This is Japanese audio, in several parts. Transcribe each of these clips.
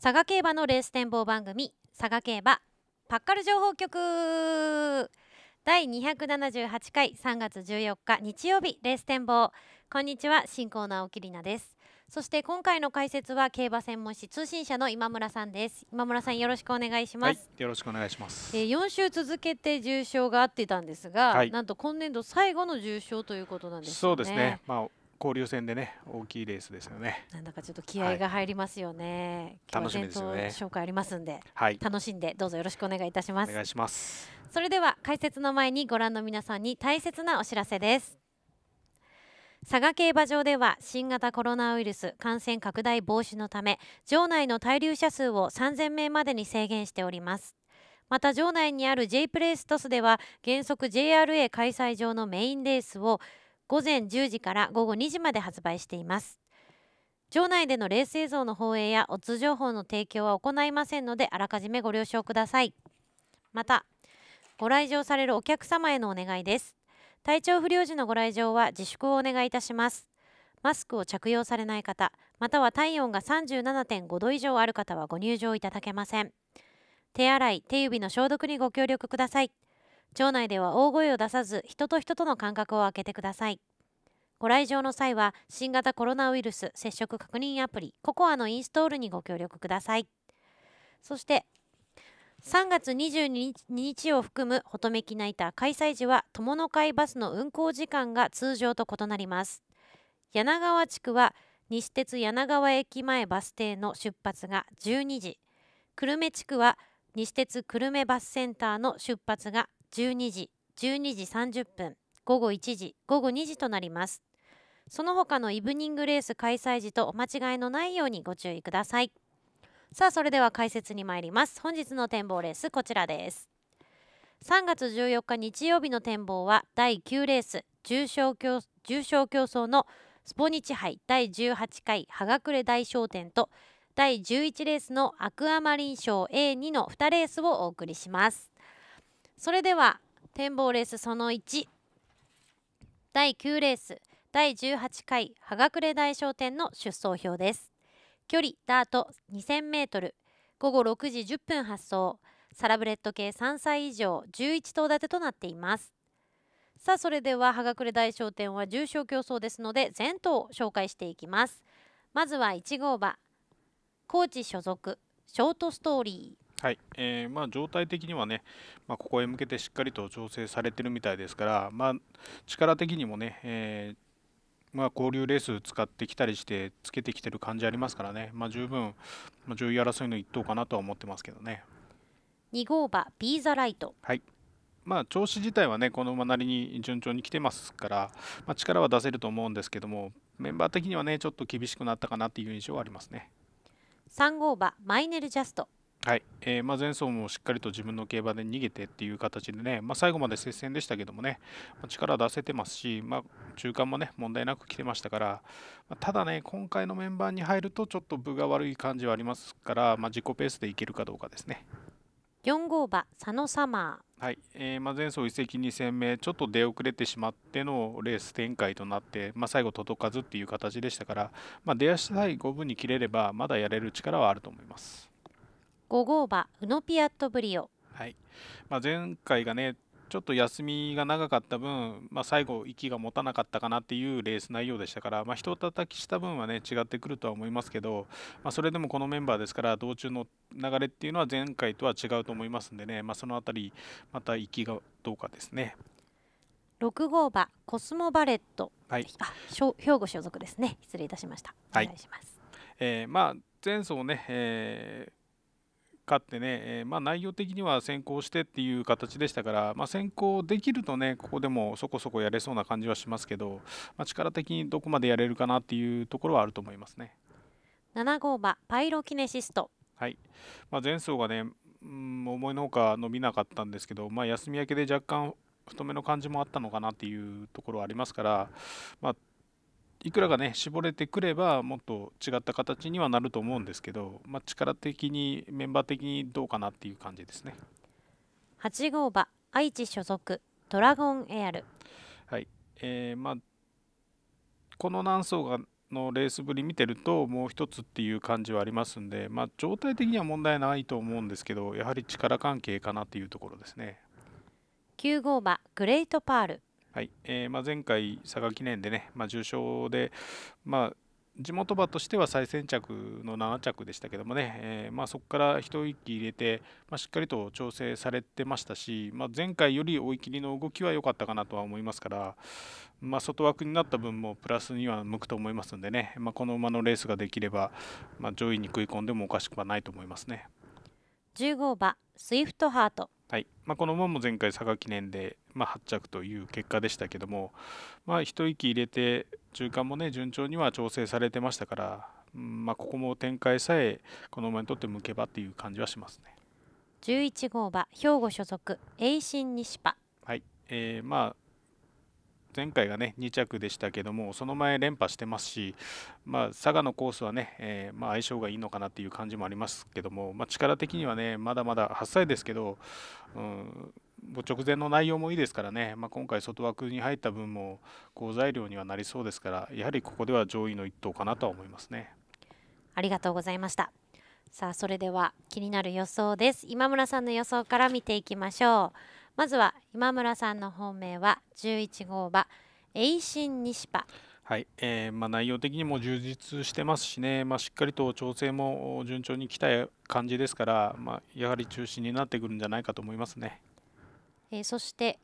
佐賀競馬のレース展望番組佐賀競馬パッカル情報局第278回3月14日日曜日レース展望こんにちは進行のおきりなですそして今回の解説は競馬専門誌通信社の今村さんです今村さんよろしくお願いします、はい、よろしくお願いします、えー、4週続けて重賞があってたんですが、はい、なんと今年度最後の重賞ということなんです、ね、そうですねまあ交流戦でね大きいレースですよねなんだかちょっと気合が入りますよね、はい、楽しみですよね紹介ありますんで、はい、楽しんでどうぞよろしくお願いいたしますお願いしますそれでは解説の前にご覧の皆さんに大切なお知らせです佐賀競馬場では新型コロナウイルス感染拡大防止のため場内の滞留者数を3000名までに制限しておりますまた場内にある J プレイストスでは原則 JRA 開催場のメインレースを午前10時から午後2時まで発売しています場内でのレース映像の放映やオッズ情報の提供は行いませんのであらかじめご了承くださいまたご来場されるお客様へのお願いです体調不良時のご来場は自粛をお願いいたしますマスクを着用されない方または体温が37.5度以上ある方はご入場いただけません手洗い手指の消毒にご協力ください町内では大声を出さず人と人との間隔を空けてくださいご来場の際は新型コロナウイルス接触確認アプリココアのインストールにご協力くださいそして3月22日を含むホトメキナイター開催時は友の会バスの運行時間が通常と異なります柳川地区は西鉄柳川駅前バス停の出発が12時久留米地区は西鉄久留米バスセンターの出発が12時、12時30分、午後1時、午後2時となります。その他のイブニングレース開催時とお間違いのないようにご注意ください。さあ、それでは解説に参ります。本日の展望レース、こちらです。3月14日日曜日の展望は第9レース重症競争のスポニチ杯第18回葉隠れ大賞典と第11レースのアクアマリン賞 A2 の2レースをお送りします。それでは展望レースその1第9レース第18回葉隠れ大商店の出走表です距離ダート 2000m 午後6時10分発送サラブレッド系3歳以上11頭立てとなっていますさあそれでは葉隠れ大商店は重賞競争ですので全頭を紹介していきますまずは1号馬高知所属ショートストーリーはい、えー、まあ、状態的にはね、まあ、ここへ向けてしっかりと調整されてるみたいですから、まあ、力的にもね、えー、まあ、交流レース使ってきたりしてつけてきてる感じありますからね、ま十分、ま上位争いの一等かなとは思ってますけどね2号馬ビーザライト、はい、まあ、調子自体はねこの馬なりに順調に来てますから、ま力は出せると思うんですけどもメンバー的にはねちょっと厳しくなったかなっていう印象はありますね3号馬マイネルジャストはい、えー、まあ、前走もしっかりと自分の競馬で逃げてっていう形でね、まあ、最後まで接戦でしたけどもね、まあ、力出せてますし、ま中間もね問題なく来てましたから、まただね今回のメンバーに入るとちょっと分が悪い感じはありますから、ま自己ペースでいけるかどうかですね。4号馬佐野サマーはい、えー、まあ、前走移籍2戦目ちょっと出遅れてしまってのレース展開となって、まあ、最後届かずっていう形でしたから、まあ、出足さえ5分に切れればまだやれる力はあると思います。5号馬ウノピアットブリオ、はいまあ、前回がねちょっと休みが長かった分、まあ、最後、息が持たなかったかなっていうレース内容でしたから、まあ、人叩きした分はね違ってくるとは思いますけど、まあ、それでもこのメンバーですから、道中の流れっていうのは前回とは違うと思いますんでね、まあ、その辺り、また息がどうかですね。6号馬、コスモバレット、はい、あ兵庫所属ですね、失礼いたしました。お願します、はえまあ前走ね、えー勝ってね、えまあ、内容的には先行してっていう形でしたから、まあ、先行できるとね、ここでもそこそこやれそうな感じはしますけど、まあ、力的にどこまでやれるかなっていうところはあると思いますね。7号馬、パイロキネシスト。はいまあ、前走がね、うん、思いのほか伸びなかったんですけど、まあ、休み明けで若干太めの感じもあったのかなっていうところはありますから、まあ、いくらがね絞れてくればもっと違った形にはなると思うんですけど、まあ、力的にメンバー的にどうかなっていう感じですね8号馬愛知所属ドラゴンエアルはい、えー、まあこの何層がのレースぶり見てるともう一つっていう感じはありますんで、まあ、状態的には問題ないと思うんですけどやはり力関係かなっていうところですね9号馬グレートパールはいえーまあ、前回、佐賀記念でね、まあ、重賞で、まあ、地元馬としては最先着の7着でしたけどもね、えー、まあ、そこから一息入れて、まあ、しっかりと調整されてましたし、まあ、前回より追い切りの動きは良かったかなとは思いますから、ま外枠になった分もプラスには向くと思いますんでね、まこの馬のレースができれば、ま上位に食い込んでもおかしくはないと思いますね。15馬スイフトハートはいまあ、この馬も前回佐賀記念で、まあ、8着という結果でしたけども、まあ、一息入れて中間もね順調には調整されてましたから、んまあ、ここも展開さえこの馬にとって向けばっていう感じはしますね。11号馬兵庫所属栄新西パはいえー、まあ前回がね2着でしたけどもその前連覇してますし、まあ、佐賀のコースはね、えー、まあ、相性がいいのかなっていう感じもありますけども、まあ、力的にはねまだまだ8歳ですけど、うん、もう直前の内容もいいですからね、まあ、今回、外枠に入った分も好材料にはなりそうですから、やはりここでは上位の一頭かなとは思いますね。ありがとうございました。さあ、それでは気になる予想です。今村さんの予想から見ていきましょう。まずは今村さんの本命は11号馬、栄新西パ。はいえーまあ、内容的にも充実してますしね、まあ、しっかりと調整も順調に来た感じですから、まあ、やはり中心になってくるんじゃないかと思いますね。えー、そして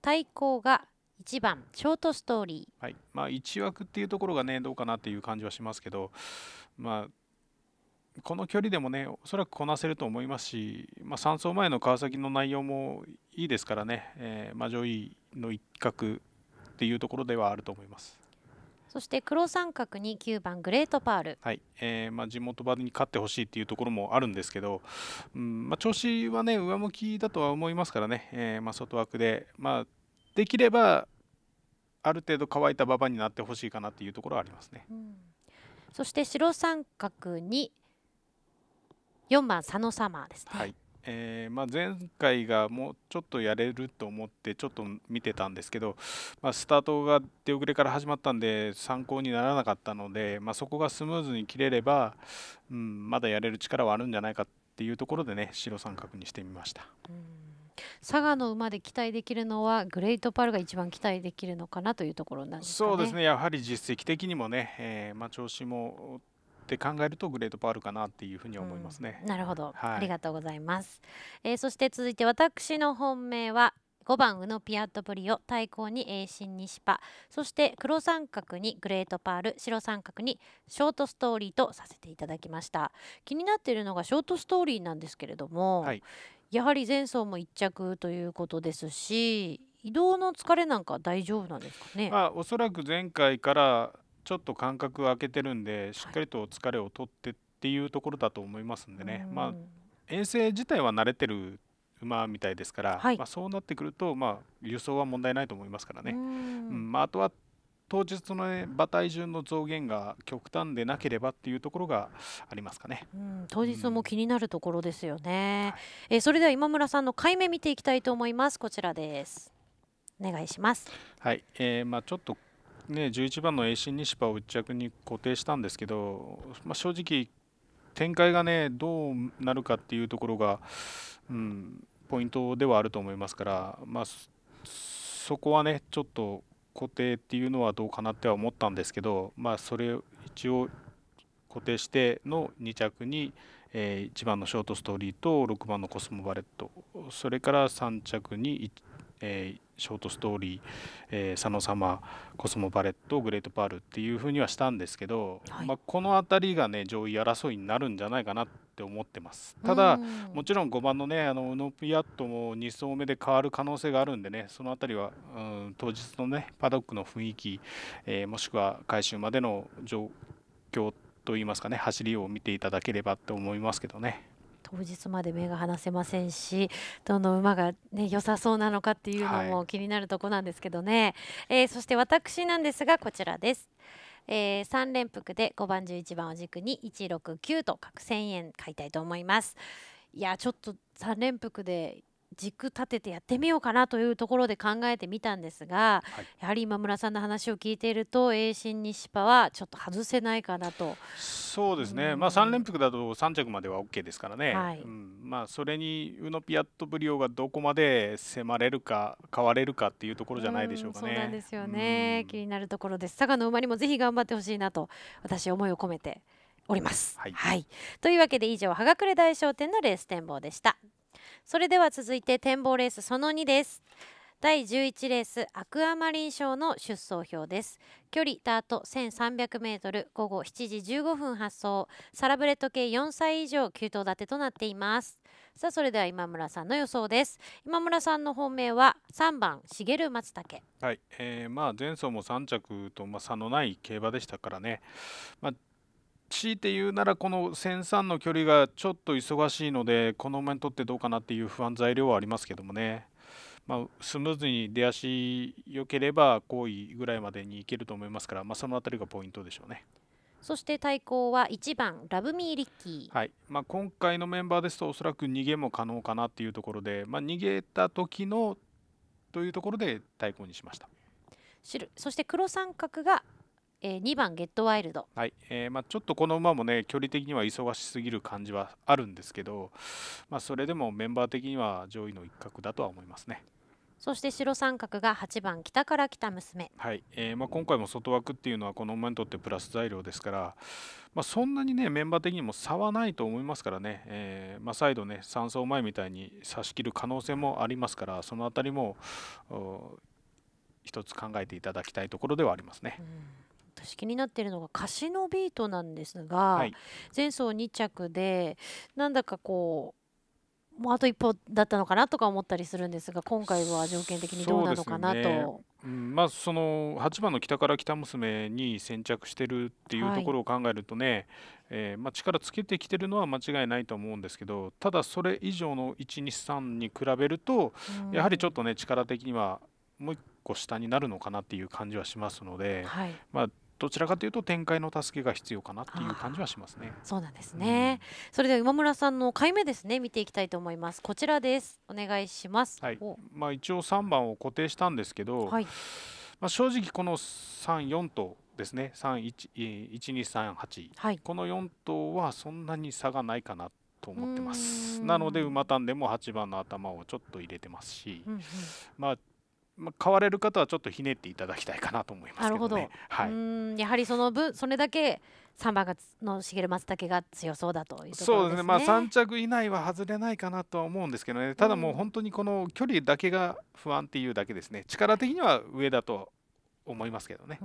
対抗が1番ショートストーリー、はいまあ、1枠っていうところがねどうかなっていう感じはしますけど、まあ、この距離でもねおそらくこなせると思いますし、まあ、3走前の川崎の内容もいいですからね、えーまあ、上位の一角っていうところではあると思います。そして黒三角に9番グレートパール、はいえーまあ、地元場に勝ってほしいというところもあるんですけど、うんまあ、調子は、ね、上向きだとは思いますからね、えーまあ、外枠で、まあ、できればある程度乾いた馬場になってほしいかなというところはありますね、うん、そして白三角に4番佐野サマーですね。はいえー、まあ、前回がもうちょっとやれると思ってちょっと見てたんですけど、まあ、スタートが出遅れから始まったんで参考にならなかったので、まあ、そこがスムーズに切れれば、うん、まだやれる力はあるんじゃないかっていうところでね白三角にしてみました。佐賀の馬で期待できるのはグレートパルが一番期待できるのかなというところなんですか、ね、そうですねやはり実績的にもね、えー、まあ、調子もって考えるとグレートパールかなっていうふうに思いますね。うん、なるほど、はい、ありがとうございます、えー、そして続いて私の本命は5番ウノピアットブリオ対抗に栄進ニシパそして黒三角にグレートパール白三角にショートストーリーとさせていただきました気になっているのがショートストーリーなんですけれども、はい、やはり前走も1着ということですし移動の疲れなんか大丈夫なんですかね、まあ、おそらく前回からちょっと間隔空けてるんでしっかりと疲れを取ってっていうところだと思いますんでね、はい、まあ、遠征自体は慣れてる馬みたいですから、はい、まあ、そうなってくると、まあ、輸送は問題ないと思いますからね。うん、まあ、あとは当日の、ね、馬体重の増減が極端でなければっていうところがありますかね、うん、当日も気になるところですよね、うん、えそれでは今村さんの回目見ていきたいと思いますこちらですお願いしますはい、えー、まあちょっとね、11番の AC 西ン・を1着に固定したんですけど、まあ、正直、展開が、ね、どうなるかっていうところが、うん、ポイントではあると思いますから、まあ、そこはねちょっと固定っていうのはどうかなっては思ったんですけど、まあ、それを一応固定しての2着に、えー、1番のショートストーリーと6番のコスモバレットそれから3着にえー、ショートストーリー、えー、佐野様コスモバレットグレートパールっていうふうにはしたんですけど、はい、まあ、この辺りがね上位争いになるんじゃないかなって思ってますただもちろん5番のねあのウノピアットも2走目で変わる可能性があるんでねその辺りは、うん、当日のねパドックの雰囲気、えー、もしくは回収までの状況といいますかね走りを見ていただければと思いますけどね。当日まで目が離せませんしどの馬が、ね、良さそうなのかっていうのも気になるとこなんですけどね、はい、えー、そして私なんですがこちらです。えー、3連複で5番11番を軸に169と各1000円買いたいと思います。いやちょっと3連複で軸立ててやってみようかなというところで考えてみたんですが、はい、やはり今村さんの話を聞いていると栄新西パはちょっと外せないかなとそうですね、うん、まあ、3連複だと3着までは OK ですからね、はいうん、まあ、それにウノピアットブリオがどこまで迫れるか変われるかっていうところじゃないでしょうかね。うん、そうなんですよね、気になるところです佐賀の馬にもぜひ頑張ってほしいなと私思いを込めております。はい、はい、というわけで以上「はがくれ大商店」のレース展望でした。それでは続いて展望レースその2です第11レースアクアマリン賞の出走表です距離ダート 1300m 午後7時15分発送サラブレッド系4歳以上9頭立てとなっていますさあそれでは今村さんの予想です今村さんの本命は3番茂松竹はい、えー、まあ前走も3着と、まあ、差のない競馬でしたからね、まあ、強いて言うならこの1003の距離がちょっと忙しいのでこの馬にとってどうかなっていう不安材料はありますけどもね、まあ、スムーズに出足良ければ好位ぐらいまでにいけると思いますから、まあ、その辺りがポイントでしょうね。そして対抗は1番ラブミーリッキー、はいまあ、今回のメンバーですとおそらく逃げも可能かなっていうところで、まあ、逃げた時のというところで対抗にしましたそして黒三角がえー、2番ゲットワイルド、はいえーまあ、ちょっとこの馬もね距離的には忙しすぎる感じはあるんですけど、まあ、それでもメンバー的には上位の一角だとは思いますね。そして白三角が8番北から来た娘、はいえーまあ、今回も外枠っていうのはこの馬にとってプラス材料ですから、まあ、そんなにねメンバー的にも差はないと思いますからね、えーまあ、再度ね3走前みたいに差し切る可能性もありますからその辺りも一つ考えていただきたいところではありますね。うん私気になっているのが歌詞のビートなんですが、はい、前走2着でなんだかこうもうあと一歩だったのかなとか思ったりするんですが今回は条件的にどうなのかなと。うん、まあその8番の北から北娘に先着してるっていうところを考えるとね、はい、えー、まあ、力つけてきてるのは間違いないと思うんですけどただそれ以上の123に比べると、やはりちょっとね力的にはもう一個下になるのかなっていう感じはしますので、はい、まあどちらかというと展開の助けが必要かなっていう感じはしますね。そうなんですね、うん、それでは今村さんの回目ですね見ていきたいと思います。こちらですお願いします。はい。まあ一応3番を固定したんですけど、はい、まあ正直この3、4とですね31238、この4頭はそんなに差がないかなと思ってますなので馬単でも8番の頭をちょっと入れてますし、うんうん、まあまあ、買われる方はちょっとひねっていただきたいかなと思います、ね、なるほど、はい、うんやはりその分それだけ3番がの茂松茸が強そうだという、ね、そうですね、まあ、3着以内は外れないかなとは思うんですけどねただもう本当にこの距離だけが不安っていうだけですね力的には上だと思いますけどね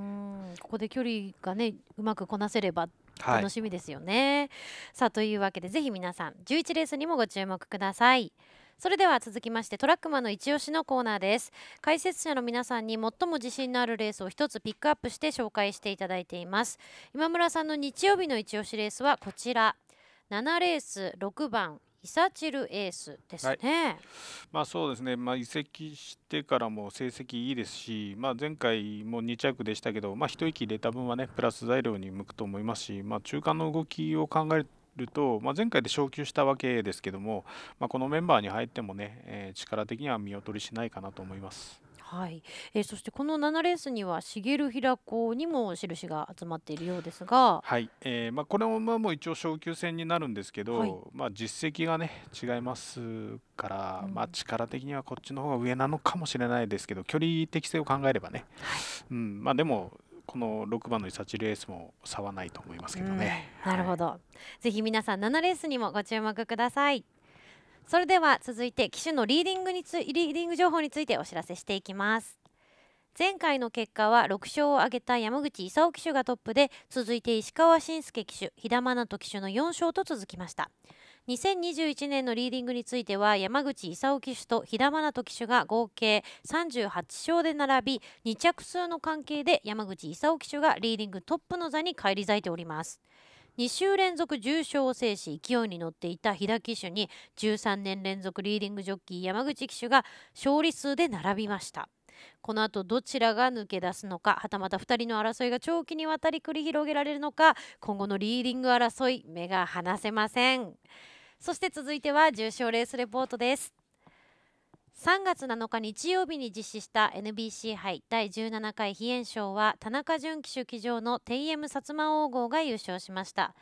ここで距離がねうまくこなせれば楽しみですよね。はい、さあというわけでぜひ皆さん11レースにもご注目ください。それでは続きましてトラックマンの一押しのコーナーです解説者の皆さんに最も自信のあるレースを一つピックアップして紹介していただいています今村さんの日曜日の一押しレースはこちら7レース6番イサチルエースですね、はい、まあそうですね、まあ、移籍してからも成績いいですし、まあ、前回も2着でしたけど、まあ、一息入れた分はねプラス材料に向くと思いますし、まあ、中間の動きを考えるると、まあ、前回で昇級したわけですけども、まあ、このメンバーに入ってもね、えー、力的には見劣りしないかなと思います。はい、えー、そしてこの7レースには茂平子にも印が集まっているようですが、はいえーまあ、これもまあもう一応昇級戦になるんですけど、はい、まあ、実績がね違いますから、うん、まあ、力的にはこっちの方が上なのかもしれないですけど距離適性を考えればね、はいうんまあ、でもこの6番のイサチレースも差はないと思いますけどね。なるほど、はい、ぜひ皆さん7レースにもご注目ください。それでは続いて機種のリーディングにつリーディング情報についてお知らせしていきます。前回の結果は6勝を挙げた山口勲騎手がトップで続いて石川慎介騎手飛田真人騎手の4勝と続きました2021年のリーディングについては山口功騎手と飛田真人騎手が合計38勝で並び2着数の関係で山口功騎手がリーディングトップの座に返り咲いております。2週連続重賞を制し勢いに乗っていた飛田騎手に13年連続リーディングジョッキー山口騎手が勝利数で並びましたこの後どちらが抜け出すのかはたまた2人の争いが長期にわたり繰り広げられるのか今後のリーディング争い目が離せません。そして続いては重賞レースレポートです3月7日日曜日に実施した NBC 杯第17回飛燕賞は田中純騎手騎乗の TM 薩摩王号が優勝しました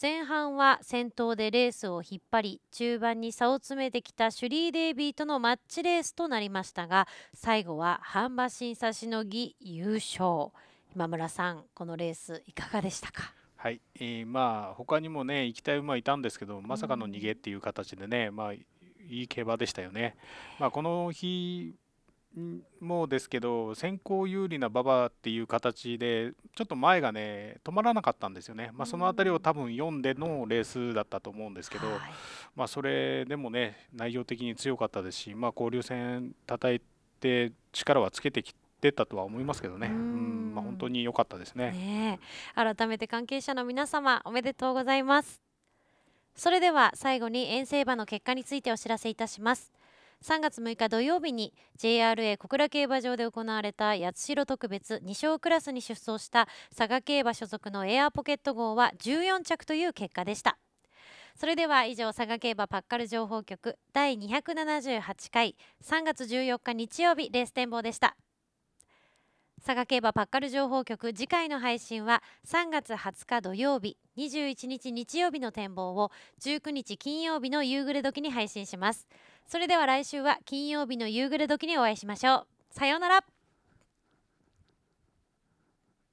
前半は先頭でレースを引っ張り中盤に差を詰めてきたシュリー・デイビーとのマッチレースとなりましたが最後は半馬審査しのぎ優勝今村さんこのレースいかがでしたかはい、えー、まあ他にもね行きたい馬いたんですけどまさかの逃げっていう形でね、まあいい競馬でしたよね。まあ、この日もですけど先行有利な馬場っていう形でちょっと前がね止まらなかったんですよね、まあ、その辺りを多分読んでのレースだったと思うんですけど、まあ、それでもね内容的に強かったですし、まあ、交流戦叩いて力はつけてきて。出たとは思いますけどね、うんまあ、本当に良かったですね、ね、改めて関係者の皆様おめでとうございますそれでは最後に遠征馬の結果についてお知らせいたします3月6日土曜日に JRA 小倉競馬場で行われた八代特別2勝クラスに出走した佐賀競馬所属のエアーポケット号は14着という結果でしたそれでは以上佐賀競馬パッカル情報局第278回3月14日日曜日レース展望でした佐賀競馬パッカル情報局次回の配信は3月20日土曜日21日日曜日の展望を19日金曜日の夕暮れ時に配信しますそれでは来週は金曜日の夕暮れ時にお会いしましょうさようなら